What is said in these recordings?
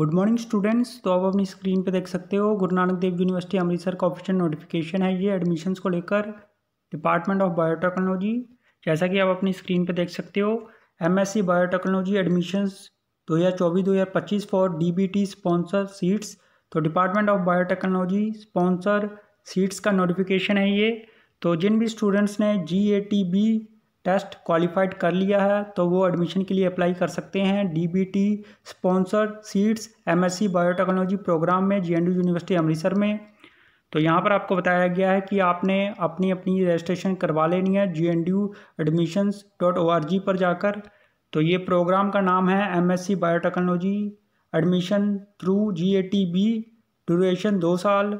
good morning students तो आप अपनी स्क्रीन पर देख सकते हो गुरु नानक देव यूनिवर्सिटी अमृतसर का ऑफिशियल नोटिफिकेशन है ये एडमिशन को लेकर डिपार्टमेंट ऑफ बायोटेक्नोलॉजी जैसा कि आप अपनी स्क्रीन पर देख सकते हो एमएससी बायोटेक्नोलॉजी दो 2024-2025 फॉर डीबीटी स्पॉन्सर सीट्स तो department of biotechnology sponsor seats का नोटिफिकेशन है ये तो जिन भी स्टूडेंट्स ने G A T B test qualified कर लिया है तो वो एडमिशन के लिए अप्लाई कर सकते हैं DBT sponsor seats MSc biotechnology programme में जीएनडू यूनिवर्सिटी अमृतसर में तो यहाँ पर आपको बताया गया है कि आपने अपनी अपनी रजिस्ट्रेशन करवा लेनी है G N D U admissions dot O R G पर जाकर तो ये प्रोग्राम का नाम है M S C biotechnology admission through G A T B duration दो साल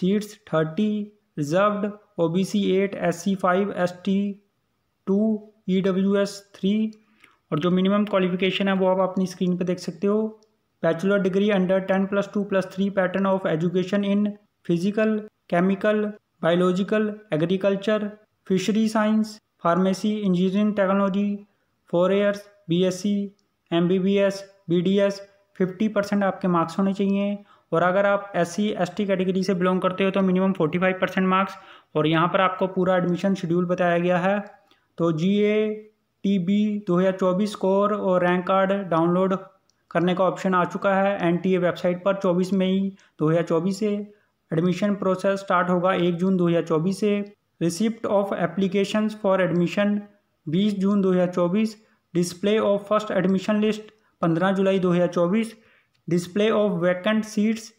seats thirty reserved O B C eight S C five S T two E W S three और जो मिनिमम क्वालिफिकेशन है वो आप अपनी स्क्रीन पर देख सकते हो bachelor degree under ten plus two plus three pattern of education in physical chemical biological agriculture fishery science pharmacy engineering technology four years B S C M B B S B D S fifty percent आपके marks होने चाहिए और अगर आप S C S T category से belong करते हो तो minimum forty five percent marks और यहाँ पर आपको पूरा एडमिशन शेड्यूल बताया गया है तो जी ए टी बी दो हज़ार चौबीस स्कोर और रैंक कार्ड डाउनलोड करने का ऑप्शन आ चुका है एन टी ए वेबसाइट पर चौबीस मई दो हज़ार चौबीस से एडमिशन प्रोसेस स्टार्ट होगा एक जून दो हज़ार चौबीस से receipt of application for admission बीस जून दो हज़ार चौबीस display of first admission list पंद्रह जुलाई दो हज़ार चौबीस डिस्प्ले ऑफ वैकेंट सीट्स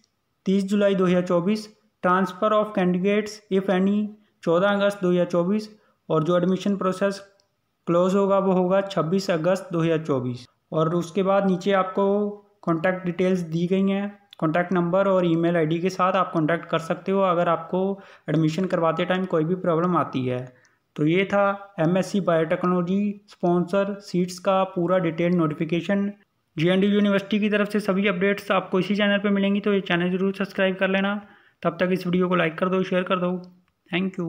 तीस जुलाई दो हज़ार चौबीस transfer of candidates if any चौदह अगस्त दो हज़ार चौबीस और जो एडमिशन प्रोसेस क्लोज होगा वो होगा 26 अगस्त 2024 और उसके बाद नीचे आपको कॉन्टैक्ट डिटेल्स दी गई हैं कॉन्टैक्ट नंबर और ईमेल आईडी के साथ आप कॉन्टैक्ट कर सकते हो अगर आपको एडमिशन करवाते टाइम कोई भी प्रॉब्लम आती है तो ये था एमएससी बायोटेक्नोलॉजी स्पॉन्सर सीट्स का पूरा डिटेल नोटिफिकेशन जे यूनिवर्सिटी की तरफ से सभी अपडेट्स आपको इसी चैनल पर मिलेंगी तो ये चैनल ज़रूर सब्सक्राइब कर लेना तब तक इस वीडियो को लाइक कर दो शेयर कर दो थैंक यू